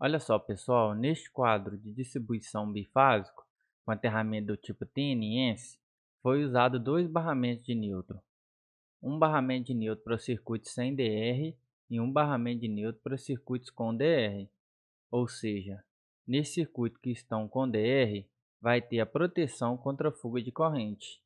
Olha só, pessoal, neste quadro de distribuição bifásico, com aterramento do tipo TNS, foi usado dois barramentos de neutro: Um barramento de neutro para circuitos sem DR e um barramento de neutro para circuitos com DR. Ou seja, nesse circuito que estão com DR, vai ter a proteção contra a fuga de corrente.